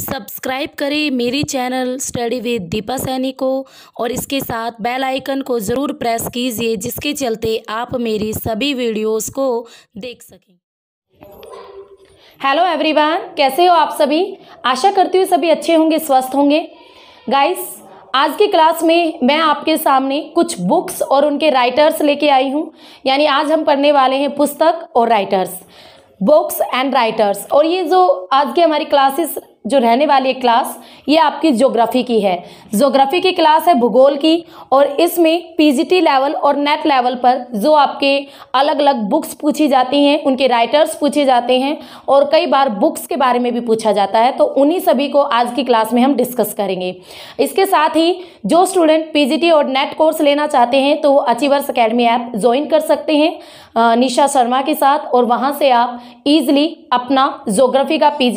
subscribe करें मेरी channel study with Deepa Saini को और इसके साथ बेल आइकन को ज़रूर प्रेस कीजिए जिसके चलते आप मेरी सभी वीडियोस को देख सकें हेलो एवरीवन कैसे हो आप सभी आशा करती हूँ सभी अच्छे होंगे स्वस्थ होंगे गाइस आज की क्लास में मैं आपके सामने कुछ बुक्स और उनके राइटर्स लेके आई हूँ यानी आज हम पढ़ने वाले हैं पुस्तक और राइटर्स बुक्स एंड राइटर्स और ये जो आज की हमारी क्लासेस जो रहने वाली है क्लास ये आपकी ज्योग्राफी की है ज्योग्राफी की क्लास है भूगोल की और इसमें पीजीटी लेवल और नेट लेवल पर जो आपके अलग अलग बुक्स पूछी जाती हैं उनके राइटर्स पूछे जाते हैं और कई बार बुक्स के बारे में भी पूछा जाता है तो उन्हीं सभी को आज की क्लास में हम डिस्कस करेंगे इसके साथ ही जो स्टूडेंट पी और नेट कोर्स लेना चाहते हैं तो वो अचीवर्स अकेडमी ऐप ज्वाइन कर सकते हैं निशा शर्मा के साथ और वहाँ से आप ईजिली अपना जोग्राफी का पी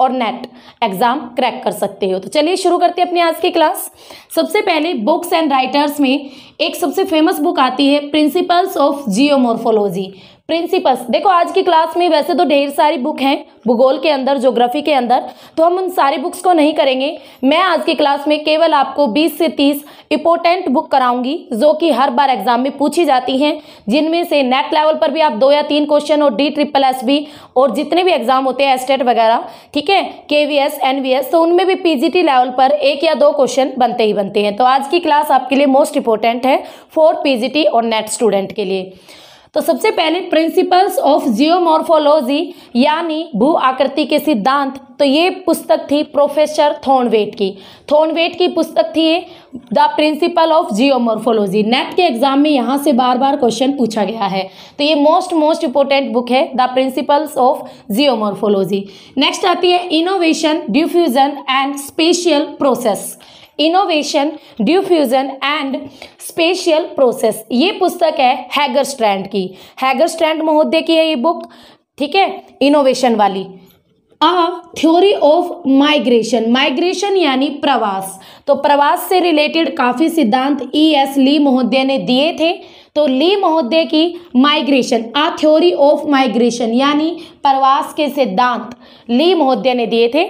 और नेट एग्जाम क्रैक कर सकते हो तो चलिए शुरू करते हैं अपनी आज की क्लास सबसे पहले बुक्स एंड राइटर्स में एक सबसे फेमस बुक आती है प्रिंसिपल्स ऑफ जियोमोर्फोलॉजी प्रिंसिपल्स देखो आज की क्लास में वैसे तो ढेर सारी बुक हैं भूगोल के अंदर ज्योग्राफी के अंदर तो हम उन सारी बुक्स को नहीं करेंगे मैं आज की क्लास में केवल आपको 20 से 30 इंपॉर्टेंट बुक कराऊंगी जो कि हर बार एग्जाम में पूछी जाती हैं जिनमें से नेट लेवल पर भी आप दो या तीन क्वेश्चन और डी ट्रिपल एस बी और जितने भी एग्जाम होते हैं एस्टेट e वगैरह ठीक है K V S N V S तो उनमें भी पी जी टी लेवल पर एक या दो क्वेश्चन बनते ही बनते हैं तो आज की क्लास आपके लिए मोस्ट इंपॉर्टेंट है फॉर पी जी टी और नेट स्टूडेंट के लिए तो सबसे पहले प्रिंसिपल्स ऑफ जियोमॉर्फोलॉजी यानी भू आकृति के सिद्धांत तो ये पुस्तक थी प्रोफेसर थोनवेट की थोनवेट की पुस्तक थी the principle of geomorphology NET के एग्जाम में यहाँ से बार बार क्वेश्चन पूछा गया है तो ये मोस्ट मोस्ट इंपॉर्टेंट बुक है the principles of geomorphology next आती है innovation diffusion and spatial process innovation diffusion and spatial process ये पुस्तक है हैगर स्ट्रैंड की हैगर स्ट्रैंड महोदय की है ये बुक ठीक है इनोवेशन वाली a theory of migration migration यानी प्रवास तो प्रवास से रिलेटेड काफ़ी सिद्धांत ई एस ली महोदय ने दिए थे तो ली महोदय की migration a theory of migration यानी प्रवास के सिद्धांत ली महोदय ने दिए थे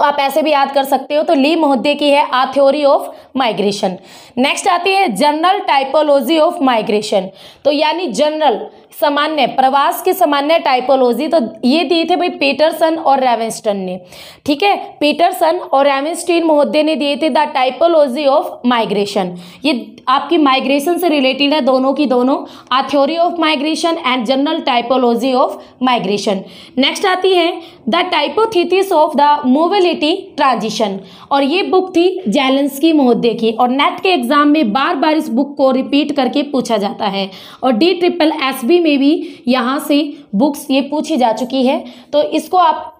तो आप ऐसे भी याद कर सकते हो तो ली मोहदे की है a theory of migration next आती है जनरल टाइपोलॉजी ऑफ माइग्रेशन तो यानी जनरल सामान्य प्रवास की सामान्य टाइपोलॉजी तो ये दिए थे भाई पीटरसन और रेवेंस्टन ने ठीक है पीटरसन और रेवेंस्टीन महोदय ने दिए थे द टाइपोलॉजी ऑफ माइग्रेशन ये आपकी माइग्रेशन से रिलेटेड है दोनों की दोनों a theory of migration and general typology of migration next आती है the hypothesis of the mobility transition और ये बुक थी जैलेंस की महोदय की और नेट के एग्जाम में बार बार इस बुक को रिपीट करके पूछा जाता है और D triple S B history में भी यहाँ से बुक्स ये पूछी जा चुकी है तो इसको आप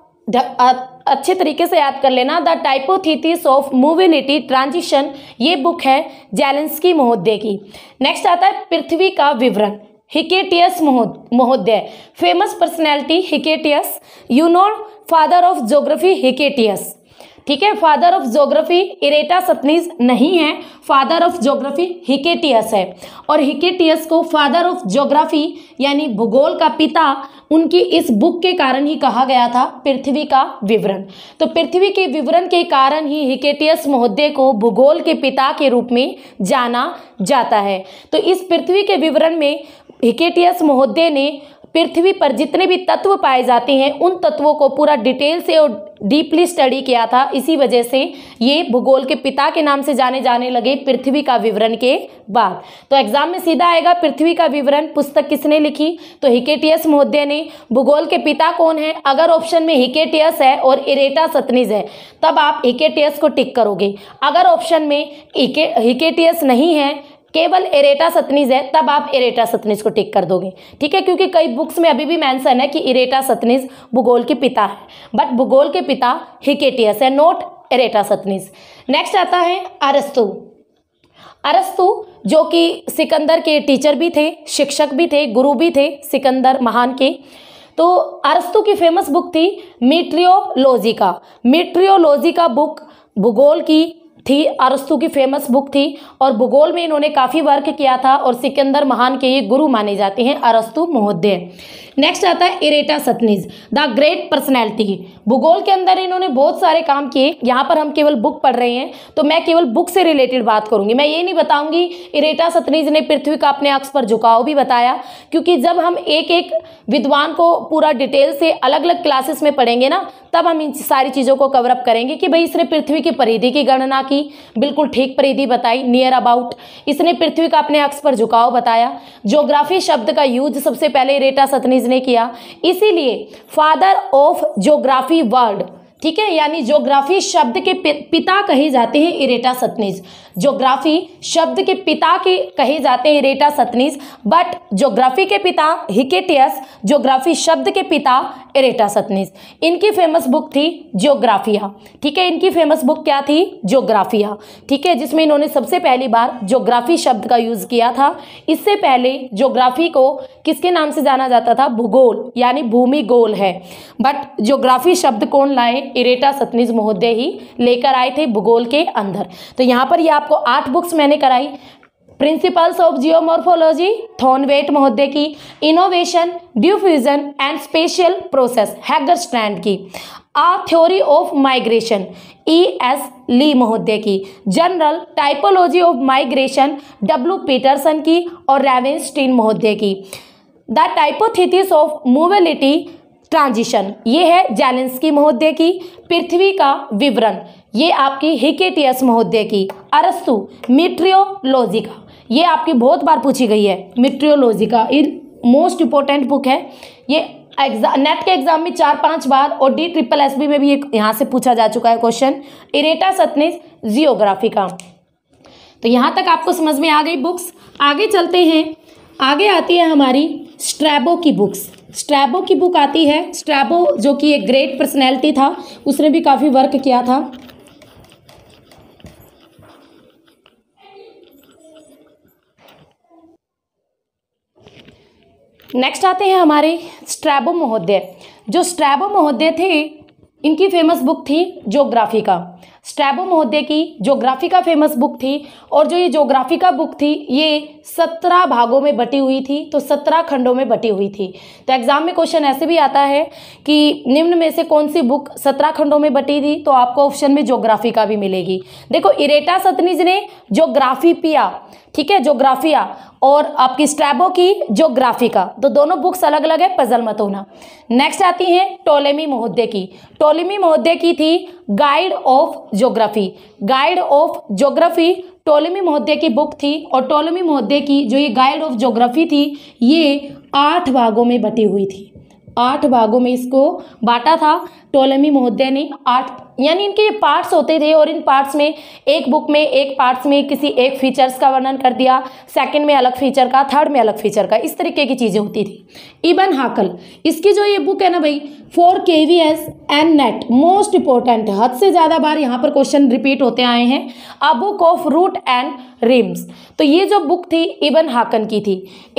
अच्छे तरीके से याद कर लेना the hypothesis of mobility transition ये बुक है की महोदय की नेक्स्ट आता है पृथ्वी का विवरण हिकेटियस महोदय famous personality Hecataeus you know father of geography Hecataeus ठीक है father of geography Eratosthenes नहीं है फादर ऑफ जोग्राफी हिकेटियस है और हिकेटियस को फादर ऑफ जोग्राफी यानी भूगोल का पिता उनकी इस बुक के कारण ही कहा गया था पृथ्वी का विवरण तो पृथ्वी के विवरण के कारण ही हिकेटियस महोदय को भूगोल के पिता के रूप में जाना जाता है तो इस पृथ्वी के विवरण में हिकेटियस महोदय ने पृथ्वी पर जितने भी तत्व पाए जाते हैं उन तत्वों को पूरा डिटेल से और डीपली स्टडी किया था इसी वजह से ये भूगोल के पिता के नाम से जाने जाने लगे पृथ्वी का विवरण के बाद तो एग्जाम में सीधा आएगा पृथ्वी का विवरण पुस्तक किसने लिखी तो हिकेटियस महोदय ने भूगोल के पिता कौन है अगर ऑप्शन में हिकेटियस है और इरेटा सतनिज है तब आप हिकेटियस को टिक करोगे अगर ऑप्शन में हिकेटियस नहीं है केवल एरेटा सतनीज है तब आप एरेटा सतनीज को टिक कर दोगे ठीक है क्योंकि कई बुक्स में अभी भी मेंशन है कि इरेटा सतनीज भूगोल के पिता है बट भूगोल के पिता हिकेटियस है नोट एरेटा सतनीज नेक्स्ट आता है अरस्तु अरस्तु जो कि सिकंदर के टीचर भी थे शिक्षक भी थे गुरु भी थे सिकंदर महान के तो अरस्तु की फेमस बुक थी मीट्रियोलॉजी का मीट्रियोलॉजी का बुक भूगोल की थी अरस्तु की फेमस बुक थी और भूगोल में इन्होंने काफ़ी वर्क किया था और सिकंदर महान के ये गुरु माने जाते हैं अरस्तु महोदय नेक्स्ट आता है Eratosthenes the great personality भूगोल के अंदर इन्होंने बहुत सारे काम किए यहाँ पर हम केवल बुक पढ़ रहे हैं तो मैं केवल बुक से रिलेटेड बात करूंगी मैं ये नहीं बताऊंगी इरेटा सतनीज ने पृथ्वी का अपने अक्ष पर झुकाव भी बताया क्योंकि जब हम एक एक विद्वान को पूरा डिटेल से अलग अलग क्लासेस में पढ़ेंगे ना तब हम इन सारी चीज़ों को कवरअप करेंगे कि भाई इसने पृथ्वी की परिधि की गणना की बिल्कुल ठीक परिधि बताई नियर अबाउट इसने पृथ्वी का अपने अक्ष पर झुकाव बताया ज्योग्राफी शब्द का यूज सबसे पहले रेटा सतनीज किसने किया इसीलिए फादर ऑफ ज्योग्राफी वर्ल्ड ठीक है यानी ज्योग्राफी शब्द के पिता कहे जाते हैं इरेटा सतनीज ज्योग्राफी शब्द के पिता के कहे जाते हैं इरेटा सतनीज बट ज्योग्राफी के पिता हिकेटियस ज्योग्राफी शब्द के पिता इरेटा सतनीज इनकी फेमस बुक थी ज्योग्राफिया ठीक है इनकी फेमस बुक क्या थी ज्योग्राफिया ठीक है जिसमें इन्होंने सबसे पहली बार ज्योग्राफी शब्द का यूज़ किया था इससे पहले ज्योग्राफी को किसके नाम से जाना जाता था भूगोल यानी भूमि गोल है बट ज्योग्राफी शब्द कौन लाए इरेटा सतनीज महोदय ही लेकर आए थे भूगोल के अंदर तो यहाँ पर ये आपको आठ बुक्स मैंने कराई प्रिंसिपल्स ऑफ जियोमोर्फोलॉजी थॉनवेट महोदय की innovation diffusion and spatial process Hagerstrand की a theory of migration E S Lee महोदय की general typology of migration W Petersen की और रेवेंस्टीन महोदय की the hypothesis of mobility transition ये है की महोदय की पृथ्वी का विवरण ये आपकी हिकेटियस महोदय की अरस्तु मिट्रियोलॉजी का ये आपकी बहुत बार पूछी गई है मिट्रियोलॉजी का इन मोस्ट इंपॉर्टेंट बुक है ये एग्जाम नेट के एग्जाम में चार पांच बार और डी ट्रिपल एस बी में भी एक यहाँ से पूछा जा चुका है क्वेश्चन इरेटा सतनेस जियोग्राफी का तो यहाँ तक आपको समझ में आ गई बुक्स आगे चलते हैं आगे आती है हमारी स्ट्रैबो की बुक्स स्ट्रैबो की बुक आती है स्ट्रैबो जो कि एक ग्रेट पर्सनैलिटी था उसने भी काफ़ी वर्क किया था नेक्स्ट आते हैं हमारे स्ट्रैबो महोदय जो स्ट्रैबो महोदय थे इनकी फेमस बुक थी जोग्राफी का स्टैबो महोदय की जोग्राफी का फेमस बुक थी और जो ये जोग्राफी का बुक थी ये सत्रह भागों में बटी हुई थी तो सत्रह खंडों में बटी हुई थी तो एग्जाम में क्वेश्चन ऐसे भी आता है कि निम्न में से कौन सी बुक सत्रह खंडों में बटी थी तो आपको ऑप्शन में जोग्राफी का भी मिलेगी देखो इरेटा सतनीज ने जोग्राफी पिया ठीक है जोग्राफिया और आपकी स्ट्रैबो की जोग्राफिका तो दोनों बुक्स अलग अलग है पजल मत होना नेक्स्ट आती है टोलेमी महोदय की टोलेमी महोदय की थी guide of geography guide of geography Ptolemy महोदय की बुक थी और टोलेमी महोदय की जो ये गाइड ऑफ जोग्राफी थी ये आठ भागों में बटी हुई थी आठ भागों में इसको बांटा था टोलमी महोदय ने आठ यानी इनके ये पार्ट्स होते थे और इन पार्ट्स में एक बुक में एक पार्ट्स में किसी एक फीचर्स का वर्णन कर दिया सेकंड में अलग फीचर का थर्ड में अलग फीचर का इस तरीके की चीज़ें होती थी इबन हाकल इसकी जो ये बुक है ना भाई for K V S and NET most important हद से ज़्यादा बार यहाँ पर क्वेश्चन रिपीट होते आए हैं a book of route and realms तो ये जो बुक थी इबन हाकन की थी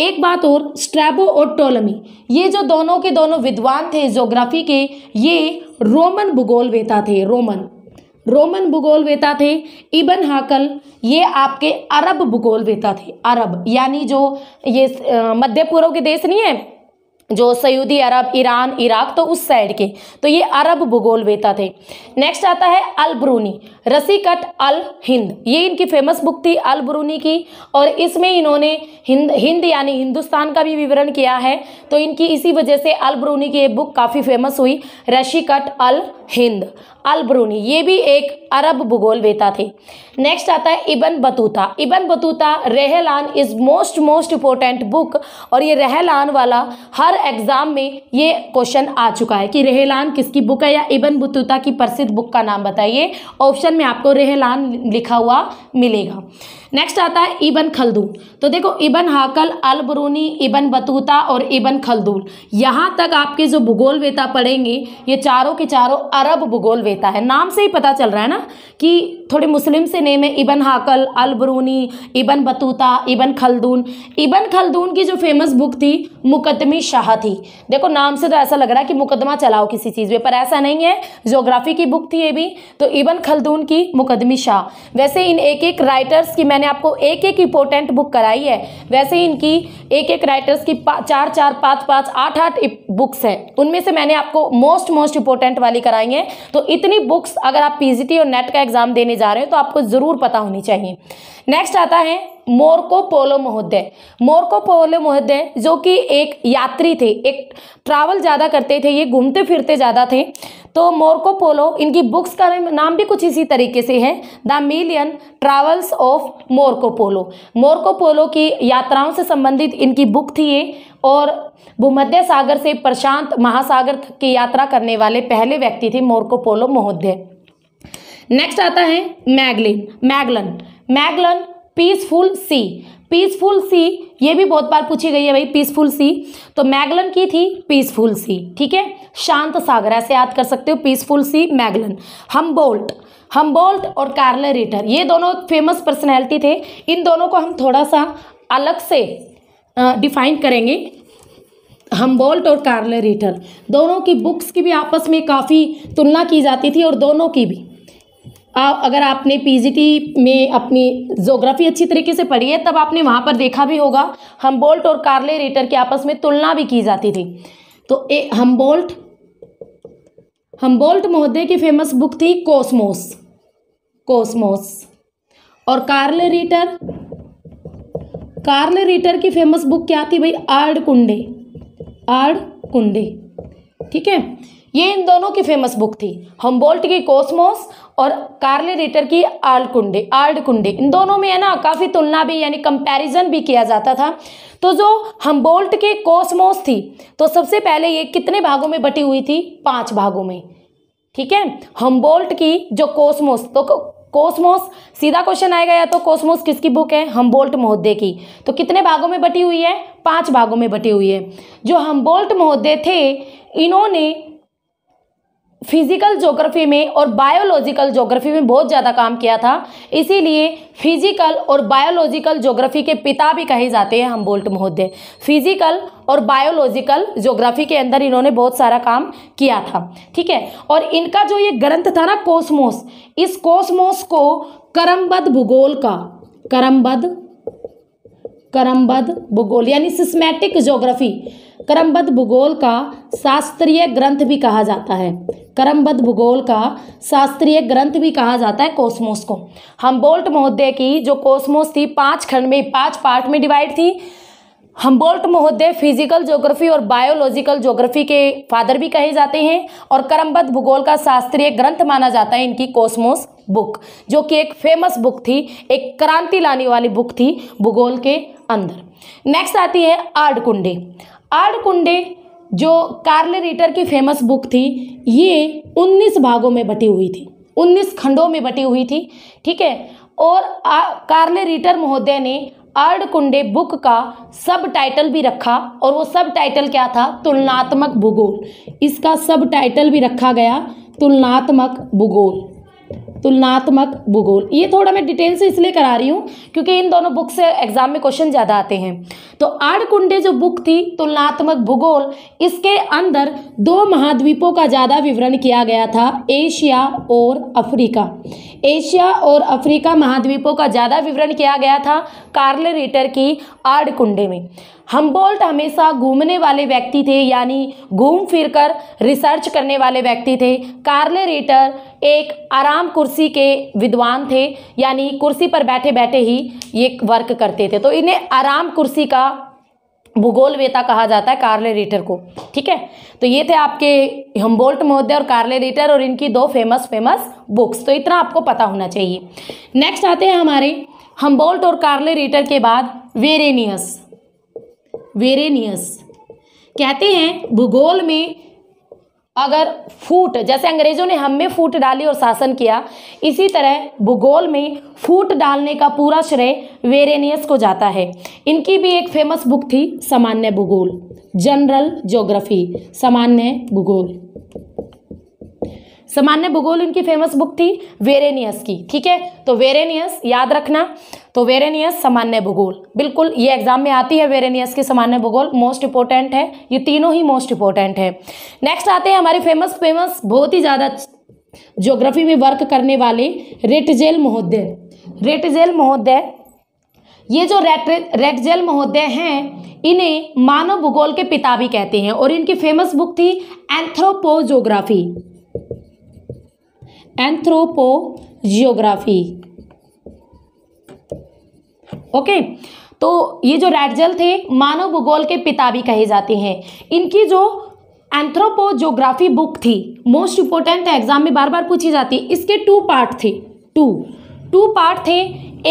एक बात और स्ट्रैबो और टोलमी ये जो दोनों के दोनों विद्वान थे जोग्राफी के ये रोमन भूगोल वेता थे रोमन रोमन भूगोल वेता थे इबन हाकल ये आपके अरब भूगोल वेता थे अरब यानी जो ये मध्य पूर्व के देश नहीं है जो सऊदी अरब ईरान इराक तो उस साइड के तो ये अरब भूगोल वेता थे नेक्स्ट आता है अल ब्रूनी रसीकट अल हिंद ये इनकी फेमस बुक थी अल बरूनी की और इसमें इन्होंने हिंद हिंद यानी हिंदुस्तान का भी विवरण किया है तो इनकी इसी वजह से अल बरूनी की ये बुक काफ़ी फेमस हुई रशीकट अल हिंद अल बरूनी ये भी एक अरब भूगोल वेता थे नेक्स्ट आता है Ibn Battuta Ibn Battuta Rihla is most most important book और ये रहलान वाला हर एग्जाम में ये क्वेश्चन आ चुका है कि रेहलान किसकी बुक है या इबन बतूता की प्रसिद्ध बुक का नाम बताइए ऑप्शन में आपको रेहलान लिखा हुआ मिलेगा नेक्स्ट आता है इबन खलदूल तो देखो इबन हाकल अल बरूनी इबन बतूता और इबन खलदूल यहाँ तक आपके जो भूगोल वेता पढ़ेंगे ये चारों के चारों अरब भूगोल वेता है नाम से ही पता चल रहा है ना कि थोड़े मुस्लिम से नेम है इबन हाकल अल बरूनी इबन बतूता इबन खलदून इबन खलदून की जो फेमस बुक थी मुकदमी शाह थी देखो नाम से तो ऐसा लग रहा है कि मुकदमा चलाओ किसी चीज़ में पर ऐसा नहीं है जोग्राफी की बुक थी ये भी तो इबन खलदून की मुकदमी शाह वैसे इन एक एक राइटर्स की मैंने मैंने आपको एक एक इंपॉर्टेंट बुक कराई है वैसे ही इनकी एक एक राइटर्स की चार चार पाँच पाँच आठ आठ बुक्स हैं उनमें से मैंने आपको मोस्ट मोस्ट इंपॉर्टेंट वाली कराई है तो इतनी बुक्स अगर आप पीजीटी और नेट का एग्जाम देने जा रहे हैं तो आपको ज़रूर पता होनी चाहिए नेक्स्ट आता है मोरको पोलो महोदय मोरको पोलो महोदय जो कि एक यात्री थे एक ट्रैवल ज़्यादा करते थे ये घूमते फिरते ज़्यादा थे तो मोरको पोलो इनकी बुक्स का नाम भी कुछ इसी तरीके से है the million travels of Marco Polo Marco Polo की यात्राओं से संबंधित इनकी बुक थी ये और भूमध्य सागर से प्रशांत महासागर की यात्रा करने वाले पहले व्यक्ति थे मोरको पोलो महोदय नेक्स्ट आता है Magellan Magellan Magellan peaceful sea peaceful sea ये भी बहुत बार पूछी गई है भाई पीसफुल सी तो मैगलन की थी पीसफुल सी ठीक है शांत सागर ऐसे याद कर सकते हो peaceful sea Magellan Humboldt और कार्ल रिटर ये दोनों फेमस पर्सनैलिटी थे इन दोनों को हम थोड़ा सा अलग से डिफाइन करेंगे बोल्ट और कार्ल रिटर दोनों की बुक्स की भी आपस में काफ़ी तुलना की जाती थी और दोनों की भी आ, अगर आपने पीजीटी में अपनी जोग्राफी अच्छी तरीके से पढ़ी है तब आपने वहाँ पर देखा भी होगा हम्बोल्ट और कार्ले रेटर के आपस में तुलना भी की जाती थी तो ए हम्बोल्ट हम्बोल्ट महोदय की फेमस बुक थी कोसमोस कोसमोस और कार्ल रीटर कार्ल रीटर की फेमस बुक क्या थी भाई आर्ड कुंडे आर्ड कुंडे ठीक है ये इन दोनों की फेमस बुक थी हम्बोल्ट की कोसमोस और कार्ले रेटर की आल्ड कुंडे आल्ड कुंडे इन दोनों में है ना काफ़ी तुलना भी यानी कंपैरिजन भी किया जाता था तो जो हम्बोल्ट के कोसमोस थी तो सबसे पहले ये कितने भागों में बटी हुई थी पांच भागों में ठीक है हम्बोल्ट की जो कोसमोस तो कोसमोस सीधा क्वेश्चन आएगा या तो कोसमोस किसकी बुक है हम्बोल्ट महोदय की तो कितने भागों में बटी हुई है पांच भागों में बटी हुई है जो हम्बोल्ट महोदय थे इन्होंने फिजिकल जोग्राफी में और बायोलॉजिकल जोग्राफी में बहुत ज़्यादा काम किया था इसीलिए फिजिकल और बायोलॉजिकल जोग्राफी के पिता भी कहे जाते हैं हम बोल्ट महोदय फिजिकल और बायोलॉजिकल जोग्राफी के अंदर इन्होंने बहुत सारा काम किया था ठीक है और इनका जो ये ग्रंथ था ना कोसमोस इस कोसमोस को करमबद भूगोल का करमबद क्रमबद्ध भूगोल यानी सिस्मेटिक ज्योग्राफी क्रमबद्ध भूगोल का शास्त्रीय ग्रंथ भी कहा जाता है क्रमबद्ध भूगोल का शास्त्रीय ग्रंथ भी कहा जाता है कॉस्मोस को हम बोल्ट महोदय की जो कोस्मोस थी पांच खंड में पांच पार्ट में डिवाइड थी हम्बोल्ट महोदय फिजिकल ज्योग्राफी और बायोलॉजिकल ज्योग्राफी के फादर भी कहे जाते हैं और करमबद्ध भूगोल का शास्त्रीय ग्रंथ माना जाता है इनकी कोसमोस बुक जो कि एक फेमस बुक थी एक क्रांति लाने वाली बुक थी भूगोल के अंदर नेक्स्ट आती है आर्ड कुंडे आर्ड कुंडे जो कार्ले रीटर की फेमस बुक थी ये उन्नीस भागों में बटी हुई थी उन्नीस खंडों में बटी हुई थी ठीक है और आ, कार्ले रीटर महोदय ने कुंडे बुक का सब टाइटल भी रखा और वो सब टाइटल क्या था तुलनात्मक भूगोल इसका सब टाइटल भी रखा गया तुलनात्मक भूगोल तुलनात्मक भूगोल ये थोड़ा मैं डिटेल से इसलिए करा रही हूँ क्योंकि इन दोनों बुक से एग्जाम में क्वेश्चन ज़्यादा आते हैं तो आड़कुंडे जो बुक थी तुलनात्मक भूगोल इसके अंदर दो महाद्वीपों का ज़्यादा विवरण किया गया था एशिया और अफ्रीका एशिया और अफ्रीका महाद्वीपों का ज़्यादा विवरण किया गया था कार्ल रीटर की आड़कुंडे में हम्बोल्ट हमेशा घूमने वाले व्यक्ति थे यानी घूम फिरकर रिसर्च करने वाले व्यक्ति थे कार्ले रेटर एक आराम कुर्सी के विद्वान थे यानी कुर्सी पर बैठे बैठे ही ये वर्क करते थे तो इन्हें आराम कुर्सी का भूगोल वेता कहा जाता है कार्ले रेटर को ठीक है तो ये थे आपके हम्बोल्ट महोदय और कार्ले रेटर और इनकी दो फेमस फेमस बुक्स तो इतना आपको पता होना चाहिए नेक्स्ट आते हैं हमारे हम्बोल्ट और कार्ले रेटर के बाद वेरेनियस वेरेनियस कहते हैं भूगोल में अगर फूट जैसे अंग्रेजों ने हम में फूट डाली और शासन किया इसी तरह भूगोल में फूट डालने का पूरा श्रेय वेरेनियस को जाता है इनकी भी एक फेमस बुक थी सामान्य भूगोल जनरल ज्योग्राफी सामान्य भूगोल सामान्य भूगोल इनकी फेमस बुक थी वेरेनियस की ठीक है तो वेरेनियस याद रखना तो वेरेनियस सामान्य भूगोल बिल्कुल ये एग्जाम में आती है वेरेनियस की सामान्य भूगोल मोस्ट इंपॉर्टेंट है ये तीनों ही मोस्ट इंपॉर्टेंट है नेक्स्ट आते हैं हमारे फेमस फेमस बहुत ही ज़्यादा ज्योग्राफी में वर्क करने वाले रेटजेल महोदय रेटजेल महोदय ये जो रेट रेटजेल महोदय हैं इन्हें मानव भूगोल के पिता भी कहते हैं और इनकी फेमस बुक थी एंथ्रोपोजोग्राफी एंथ्रोपोजियोग्राफी ओके तो ये जो रैटजल थे मानव भूगोल के पिता भी कहे जाते हैं इनकी जो एंथ्रोपोजियोग्राफी बुक थी मोस्ट इंपोर्टेंट एग्जाम में बार बार पूछी जाती है इसके टू पार्ट थे टू टू पार्ट थे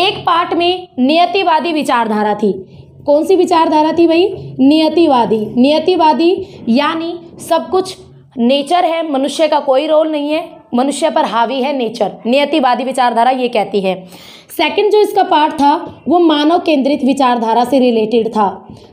एक पार्ट में नियतिवादी विचारधारा थी कौन सी विचारधारा थी भाई नियतिवादी नियतिवादी यानी सब कुछ नेचर है मनुष्य का कोई रोल नहीं है मनुष्य पर हावी है नेचर नियतिवादी विचारधारा ये कहती है सेकंड जो इसका पार्ट था वो मानव केंद्रित विचारधारा से रिलेटेड था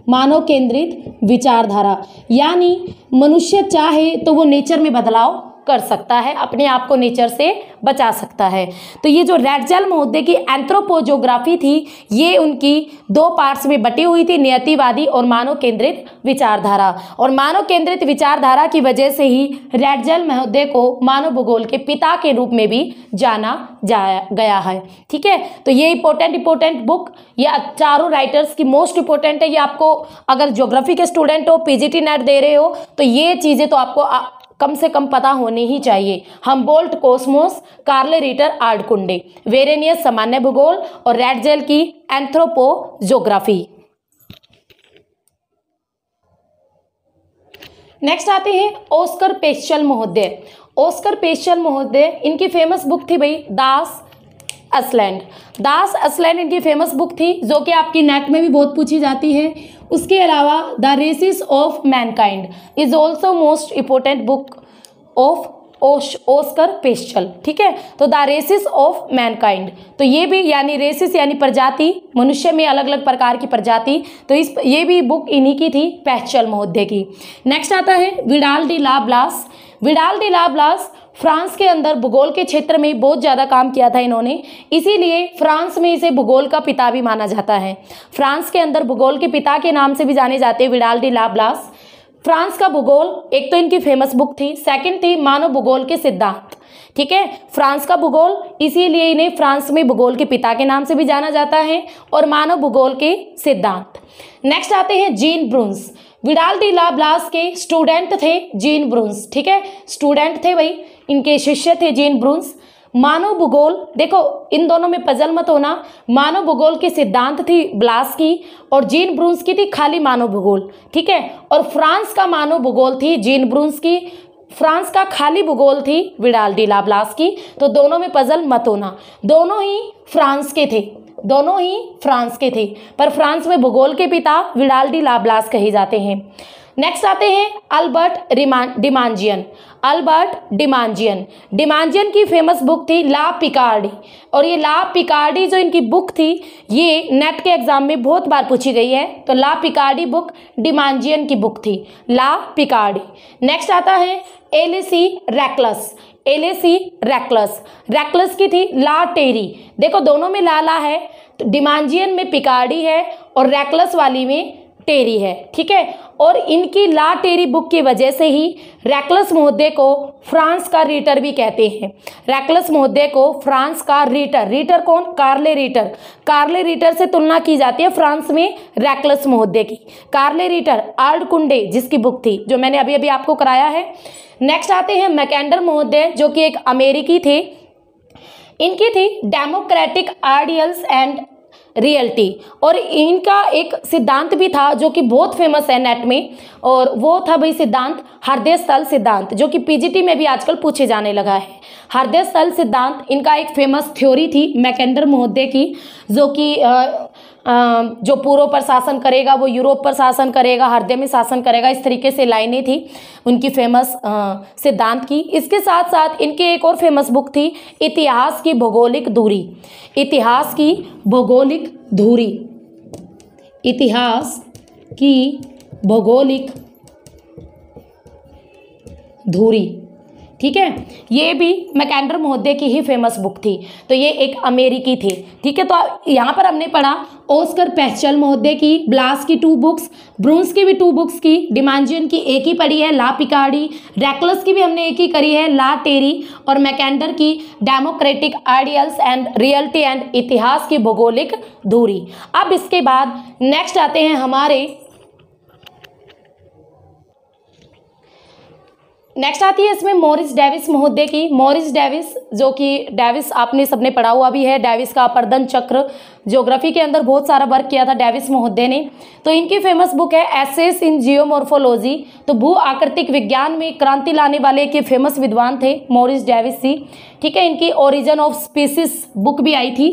मानव केंद्रित विचारधारा यानी मनुष्य चाहे तो वो नेचर में बदलाव कर सकता है अपने आप को नेचर से बचा सकता है तो ये जो रेडजल महोदय की एंथ्रोपोजोग्राफी थी ये उनकी दो पार्ट्स में बटी हुई थी नियतिवादी और मानव केंद्रित विचारधारा और मानव केंद्रित विचारधारा की वजह से ही रेडजल महोदय को मानव भूगोल के पिता के रूप में भी जाना जाया गया है ठीक है तो ये इंपॉर्टेंट इंपॉर्टेंट बुक ये चारों राइटर्स की मोस्ट इंपॉर्टेंट है ये आपको अगर ज्योग्राफी के स्टूडेंट हो पीजीटी नेट दे रहे हो तो ये चीज़ें तो आपको कम से कम पता होने ही चाहिए Humboldt Kosmos Karl Ritter Erdkunde Varenius सामान्य भूगोल और रेडजेल की एंथ्रोपोजोग्राफी नेक्स्ट आते हैं ओस्कर पेश्चल महोदय ओस्कर पेशल महोदय इनकी फेमस बुक थी भाई दास असलैंड दास असलैंड इनकी फेमस बुक थी जो कि आपकी नेट में भी बहुत पूछी जाती है उसके अलावा the races of mankind is also most important book of ओश ओस्कर पेस्टल ठीक है तो द रेसिस ऑफ मैनकाइंड तो ये भी यानी रेसिस यानी प्रजाति मनुष्य में अलग अलग प्रकार की प्रजाति तो इस ये भी बुक इन्हीं की थी पेस्टल महोदय की नेक्स्ट आता है Vidal de Lablache Vidal de Lablache France के अंदर भूगोल के क्षेत्र में बहुत ज़्यादा काम किया था इन्होंने इसीलिए फ्रांस में इसे भूगोल का पिता भी माना जाता है फ्रांस के अंदर भूगोल के पिता के नाम से भी जाने जाते हैं विडाल डी लाब्लास फ्रांस का भूगोल एक तो इनकी फेमस बुक थी सेकंड थी मानव भूगोल के सिद्धांत ठीक है फ्रांस का भूगोल इसीलिए इन्हें फ्रांस में भूगोल के पिता के नाम से भी जाना जाता है और मानव भूगोल के सिद्धांत नेक्स्ट आते हैं Jean Brunhes Vidal de Lablache के स्टूडेंट थे जीन ब्रुंस ठीक है स्टूडेंट थे भाई इनके शिष्य थे जेन ब्रूंस मानव भूगोल देखो इन दोनों में पजल मत होना मानव भूगोल के सिद्धांत थी ब्लास की और जीन ब्रूंस की थी खाली मानव भूगोल ठीक है और फ्रांस का मानव भूगोल थी जीन ब्रूंस की फ्रांस का खाली भूगोल थी विडाल डीला लाब्लास की तो दोनों में पजल मत होना दोनों ही फ्रांस के थे दोनों ही फ्रांस के थे पर फ्रांस में भूगोल के पिता विडाल डी लाब्लास कहे जाते हैं नेक्स्ट आते हैं अल्बर्ट डिमांजियन अल्बर्ट डिमांजियन डिमांजियन की फेमस बुक थी ला पिकार्डी और ये ला पिकार्डी जो इनकी बुक थी ये नेट के एग्जाम में बहुत बार पूछी गई है तो ला पिकार्डी बुक डिमांजियन की बुक थी ला पिकार्डी नेक्स्ट आता है एलेसी रैकलस एलेसी रैकलस रैकलस की थी ला टेरी देखो दोनों में लाला है तो डिमांजियन में पिकार्डी है और रैकलस वाली में टेरी है ठीक है और इनकी ला टेरी बुक की वजह से ही रैकलस महोदय को फ्रांस का रीटर भी कहते हैं रैकलस महोदय को फ्रांस का रीटर रीटर कौन कार्ले रीटर कार्ले रीटर से तुलना की जाती है फ्रांस में रैकलस महोदय की कार्ले रीटर आर्ड कुंडे जिसकी बुक थी जो मैंने अभी अभी आपको कराया है नेक्स्ट आते हैं मैकेंडर महोदय जो कि एक अमेरिकी थे इनकी थी डेमोक्रेटिक आइडियल्स एंड रियलिटी और इनका एक सिद्धांत भी था जो कि बहुत फेमस है नेट में और वो था भाई सिद्धांत हृदय स्थल सिद्धांत जो कि पीजीटी में भी आजकल पूछे जाने लगा है हृदय स्थल सिद्धांत इनका एक फेमस थ्योरी थी मैकेंडर महोदय की जो कि जो पूर्व पर शासन करेगा वो यूरोप पर शासन करेगा हृदय में शासन करेगा इस तरीके से लाइनें थी उनकी फेमस सिद्धांत की इसके साथ साथ इनकी एक और फेमस बुक थी इतिहास की भौगोलिक दूरी इतिहास की भौगोलिक दूरी इतिहास की भौगोलिक धूरी ठीक है ये भी मैकेंडर महोदय की ही फेमस बुक थी तो ये एक अमेरिकी थी ठीक है तो यहाँ पर हमने पढ़ा ओस्कर पहचल महोदय की ब्लास की टू बुक्स ब्रूंस की भी टू बुक्स की डिमांजियन की एक ही पढ़ी है ला पिकाडी रैकलस की भी हमने एक ही करी है ला टेरी और मैकेंडर की democratic ideals and reality and इतिहास की भौगोलिक धूरी अब इसके बाद नेक्स्ट आते हैं हमारे नेक्स्ट आती है इसमें मॉरिस डेविस महोदय की मॉरिस डेविस जो कि डेविस आपने सबने पढ़ा हुआ भी है डेविस का अपर्दन चक्र ज्योग्राफी के अंदर बहुत सारा वर्क किया था डेविस महोदय ने तो इनकी फेमस बुक है एसेस इन जियोमोर्फोलॉजी तो भू आकृतिक विज्ञान में क्रांति लाने वाले के फेमस विद्वान थे मॉरिस डेविस जी ठीक है इनकी ओरिजन ऑफ स्पीसिस बुक भी आई थी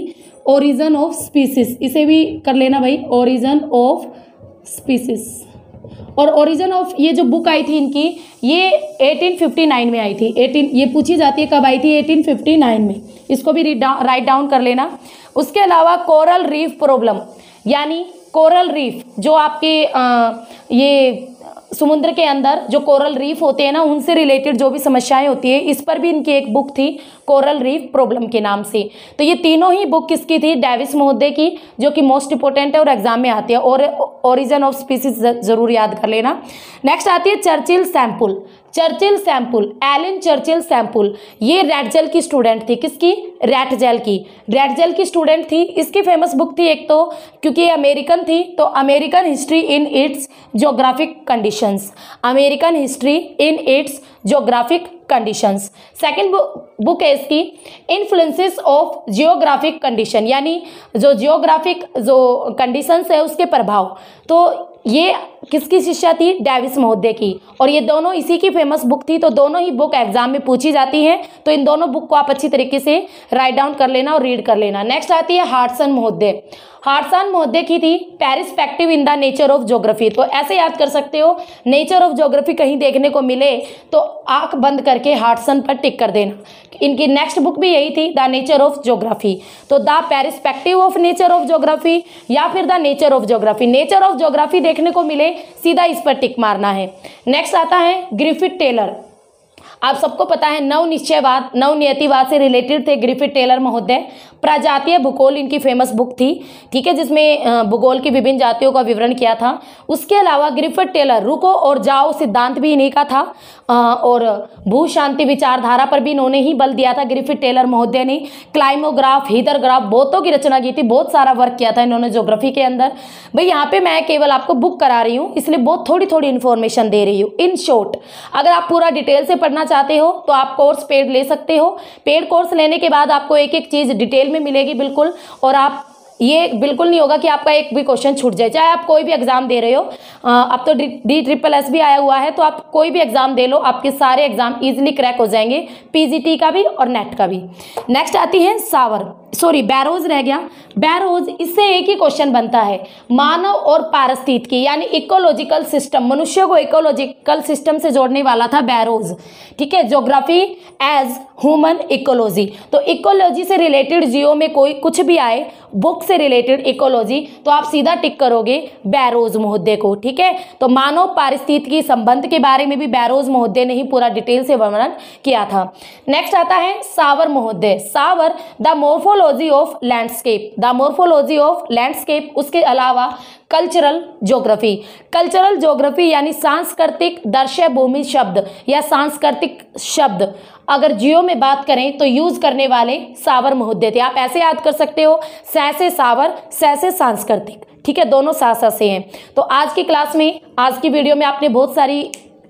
ओरिजन ऑफ स्पीसिस इसे भी कर लेना भाई ओरिजन ऑफ स्पीसिस और ओरिजिन ऑफ ये जो बुक आई थी इनकी ये 1859 में आई थी 18 ये पूछी जाती है कब आई थी 1859 में इसको भी राइट डाउन कर लेना उसके अलावा कोरल रीफ प्रॉब्लम यानी कोरल रीफ जो आपके आ, ये समुद्र के अंदर जो कोरल रीफ होते हैं ना उनसे रिलेटेड जो भी समस्याएं होती है इस पर भी इनकी एक बुक थी कोरल रीफ प्रॉब्लम के नाम से तो ये तीनों ही बुक किसकी थी डेविस महोदय की जो कि मोस्ट इंपोर्टेंट है और एग्जाम में आती है और ओरिजिन ऑफ स्पीसीज जरूर याद कर लेना नेक्स्ट आती है Churchill Semple Churchill Semple Ellen Churchill Semple ये रेड जेल की स्टूडेंट थी किसकी रेड जेल की रेड जेल की स्टूडेंट थी इसकी फेमस बुक थी एक तो क्योंकि ये अमेरिकन थी तो American history in its geographic conditions American history in its geographic conditions second book है इसकी इन्फ्लुएंसेस ऑफ जियोग्राफिक कंडीशन यानी जो जियोग्राफिक जो कंडीशंस है उसके प्रभाव तो ये किसकी शिष्या थी डेविस महोदय की और ये दोनों इसी की फेमस बुक थी तो दोनों ही बुक एग्जाम में पूछी जाती हैं तो इन दोनों बुक को आप अच्छी तरीके से राइट डाउन कर लेना और रीड कर लेना नेक्स्ट आती है हार्टसन महोदय हार्टसन महोदय की थी perspective in the nature of geography तो ऐसे याद कर सकते हो नेचर ऑफ ज्योग्राफी कहीं देखने को मिले तो आँख बंद कर करके हार्टसन पर टिक कर देना इनकी नेक्स्ट बुक भी यही थी द नेचर ऑफ ज्योग्राफी तो the perspective of nature of geography या फिर the nature of geography nature of geography देखने को मिले सीधा इस पर टिक मारना है नेक्स्ट आता है ग्रिफिट टेलर आप सबको पता है नव निश्चयवाद नव नियतिवाद से रिलेटेड थे ग्रिफिट टेलर महोदय प्रजातीय भूगोल इनकी फेमस बुक थी ठीक है जिसमें भूगोल की विभिन्न जातियों का विवरण किया था उसके अलावा ग्रिफिट टेलर रुको और जाओ सिद्धांत भी इन्हीं का था और भू शांति विचारधारा पर भी इन्होंने ही बल दिया था ग्रिफिट टेलर महोदय ने क्लाइमोग्राफ हीदरग्राफ बहुतों की रचना की थी बहुत सारा वर्क किया था इन्होंने ज्योग्राफी के अंदर भाई यहाँ पे मैं केवल आपको बुक करा रही हूँ इसलिए बहुत थोड़ी थोड़ी इन्फॉर्मेशन दे रही हूँ इन शॉर्ट अगर आप पूरा डिटेल से पढ़ना चाहते हो तो आप कोर्स पेड ले सकते हो पेड कोर्स लेने के बाद आपको एक एक चीज़ डिटेल में मिलेगी बिल्कुल और आप ये बिल्कुल नहीं होगा कि आपका एक भी क्वेश्चन छूट जाए चाहे आप कोई भी एग्ज़ाम दे रहे हो अब तो डी ट्रिपल एस भी आया हुआ है तो आप कोई भी एग्ज़ाम दे लो आपके सारे एग्ज़ाम इजीली क्रैक हो जाएंगे पीजीटी का भी और नेट का भी नेक्स्ट आती है सावर सॉरी बैरोज रह गया बैरोज इससे एक ही क्वेश्चन बनता है मानव और पारस्थित की यानी इकोलॉजिकल सिस्टम मनुष्य को इकोलॉजिकल सिस्टम से जोड़ने वाला था बैरोज ठीक है ज्योग्राफी एज ह्यूमन इकोलॉजी तो इकोलॉजी से रिलेटेड जियो में कोई कुछ भी आए बुक से रिलेटेड इकोलॉजी तो आप सीधा टिक करोगे बैरोज महोदय को ठीक है तो मानव की संबंध के बारे में भी बैरोज महोदय ने ही पूरा डिटेल से वर्णन किया था नेक्स्ट आता है सावर महोदय Sauer the morphology morphology of landscape the morphology of landscape उसके अलावा कल्चरल ज्योग्राफी कल्चरल ज्योग्राफी यानी सांस्कृतिक दर्शय भूमि शब्द या सांस्कृतिक शब्द अगर जियो में बात करें तो यूज करने वाले सावर महोदय थे आप ऐसे याद कर सकते हो सैसे सावर सैसे सांस्कृतिक ठीक है दोनों सासा से हैं तो आज की क्लास में आज की वीडियो में आपने बहुत सारी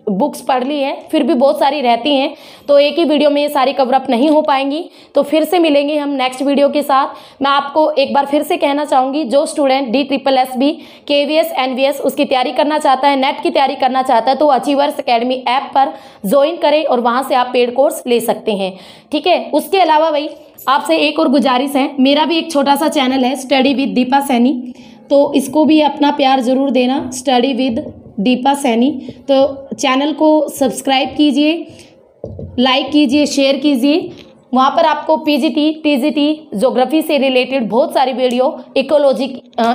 बुक्स पढ़ ली हैं फिर भी बहुत सारी रहती हैं तो एक ही वीडियो में ये सारी कवरअप नहीं हो पाएंगी तो फिर से मिलेंगे हम नेक्स्ट वीडियो के साथ मैं आपको एक बार फिर से कहना चाहूँगी जो student D triple S B K V S N V S उसकी तैयारी करना चाहता है नेट की तैयारी करना चाहता है तो अचीवर्स अकेडमी ऐप पर ज्वाइन करें और वहाँ से आप पेड कोर्स ले सकते हैं ठीक है उसके अलावा भाई आपसे एक और गुजारिश है मेरा भी एक छोटा सा चैनल है स्टडी विद दीपा सैनी तो इसको भी अपना प्यार ज़रूर देना स्टडी विद दीपा सैनी तो चैनल को सब्सक्राइब कीजिए लाइक कीजिए शेयर कीजिए वहाँ पर आपको पीजीटी टीजीटी ज्योग्राफी से रिलेटेड बहुत सारी वीडियो इकोलॉजी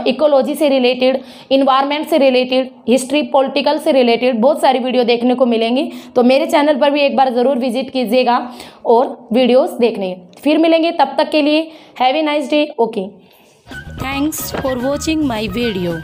इकोलॉजी से रिलेटेड इन्वायरमेंट से रिलेटेड हिस्ट्री पॉलिटिकल से रिलेटेड बहुत सारी वीडियो देखने को मिलेंगी तो मेरे चैनल पर भी एक बार ज़रूर विजिट कीजिएगा और वीडियोस देखने फिर मिलेंगे तब तक के लिए have a nice day okay thanks for watching my video